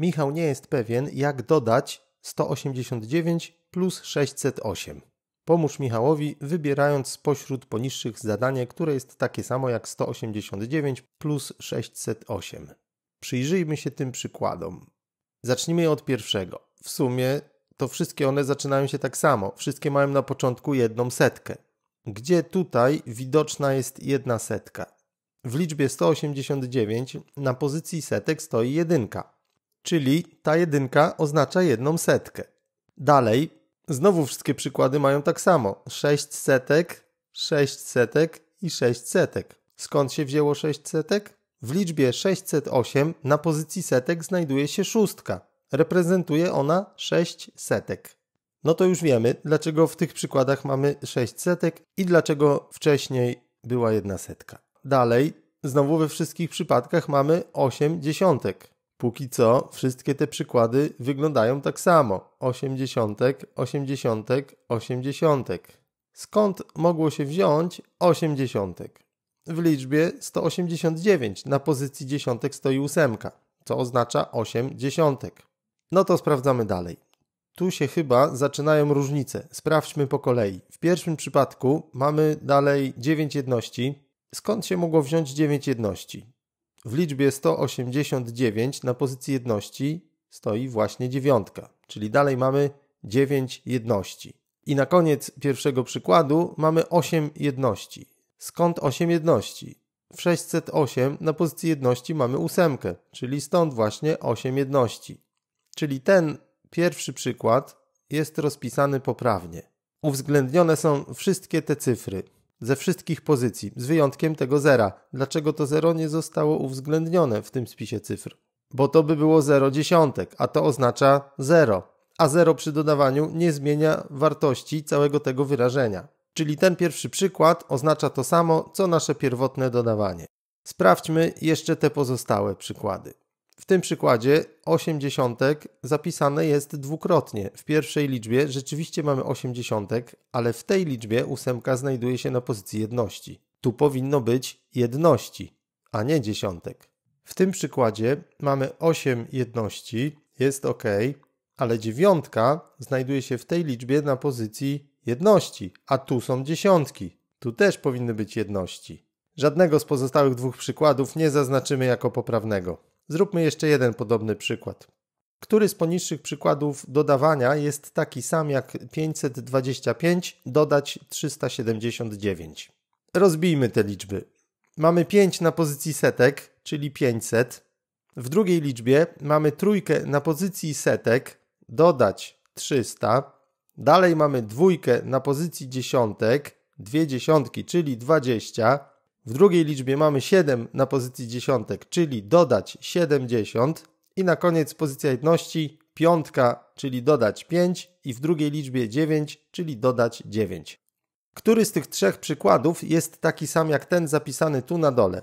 Michał nie jest pewien, jak dodać 189 plus 608. Pomóż Michałowi, wybierając spośród poniższych zadanie, które jest takie samo jak 189 plus 608. Przyjrzyjmy się tym przykładom. Zacznijmy od pierwszego. W sumie to wszystkie one zaczynają się tak samo. Wszystkie mają na początku jedną setkę. Gdzie tutaj widoczna jest jedna setka? W liczbie 189 na pozycji setek stoi jedynka czyli ta jedynka oznacza jedną setkę. Dalej, znowu wszystkie przykłady mają tak samo. 6 setek, 6 setek i 6 setek. Skąd się wzięło 6 setek? W liczbie 608 na pozycji setek znajduje się szóstka. Reprezentuje ona 6 setek. No to już wiemy, dlaczego w tych przykładach mamy 6 setek i dlaczego wcześniej była jedna setka. Dalej, znowu we wszystkich przypadkach mamy 8 dziesiątek. Póki co wszystkie te przykłady wyglądają tak samo. Osiemdziesiątek, osiemdziesiątek, osiemdziesiątek. Skąd mogło się wziąć osiemdziesiątek? W liczbie 189 na pozycji dziesiątek stoi ósemka, co oznacza 8 dziesiątek. No to sprawdzamy dalej. Tu się chyba zaczynają różnice. Sprawdźmy po kolei. W pierwszym przypadku mamy dalej 9 jedności. Skąd się mogło wziąć 9 jedności? W liczbie 189 na pozycji jedności stoi właśnie dziewiątka, czyli dalej mamy 9 jedności. I na koniec pierwszego przykładu mamy 8 jedności. Skąd 8 jedności? W 608 na pozycji jedności mamy ósemkę, czyli stąd właśnie 8 jedności. Czyli ten pierwszy przykład jest rozpisany poprawnie. Uwzględnione są wszystkie te cyfry, ze wszystkich pozycji, z wyjątkiem tego zera. Dlaczego to zero nie zostało uwzględnione w tym spisie cyfr? Bo to by było 0 dziesiątek, a to oznacza 0. A 0 przy dodawaniu nie zmienia wartości całego tego wyrażenia. Czyli ten pierwszy przykład oznacza to samo, co nasze pierwotne dodawanie. Sprawdźmy jeszcze te pozostałe przykłady. W tym przykładzie 80 zapisane jest dwukrotnie. W pierwszej liczbie rzeczywiście mamy 80, ale w tej liczbie ósemka znajduje się na pozycji jedności. Tu powinno być jedności, a nie dziesiątek. W tym przykładzie mamy 8 jedności, jest ok, ale dziewiątka znajduje się w tej liczbie na pozycji jedności, a tu są dziesiątki. Tu też powinny być jedności. Żadnego z pozostałych dwóch przykładów nie zaznaczymy jako poprawnego. Zróbmy jeszcze jeden podobny przykład. Który z poniższych przykładów dodawania jest taki sam jak 525 dodać 379? Rozbijmy te liczby. Mamy 5 na pozycji setek, czyli 500. W drugiej liczbie mamy trójkę na pozycji setek, dodać 300. Dalej mamy dwójkę na pozycji dziesiątek, dwie dziesiątki, czyli 20. W drugiej liczbie mamy 7 na pozycji dziesiątek, czyli dodać 70. I na koniec pozycja jedności piątka, czyli dodać 5. I w drugiej liczbie 9, czyli dodać 9. Który z tych trzech przykładów jest taki sam jak ten zapisany tu na dole?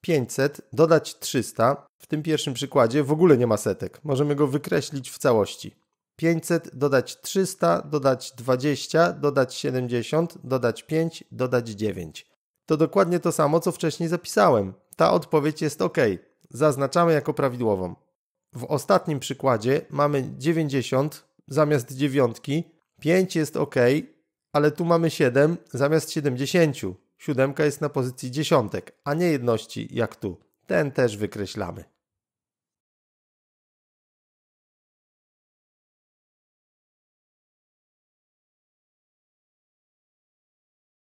500 dodać 300. W tym pierwszym przykładzie w ogóle nie ma setek. Możemy go wykreślić w całości. 500 dodać 300, dodać 20, dodać 70, dodać 5, dodać 9. To dokładnie to samo, co wcześniej zapisałem. Ta odpowiedź jest OK. Zaznaczamy jako prawidłową. W ostatnim przykładzie mamy 90 zamiast 9. 5 jest OK, ale tu mamy 7 zamiast 70. Siódemka jest na pozycji dziesiątek, a nie jedności jak tu. Ten też wykreślamy.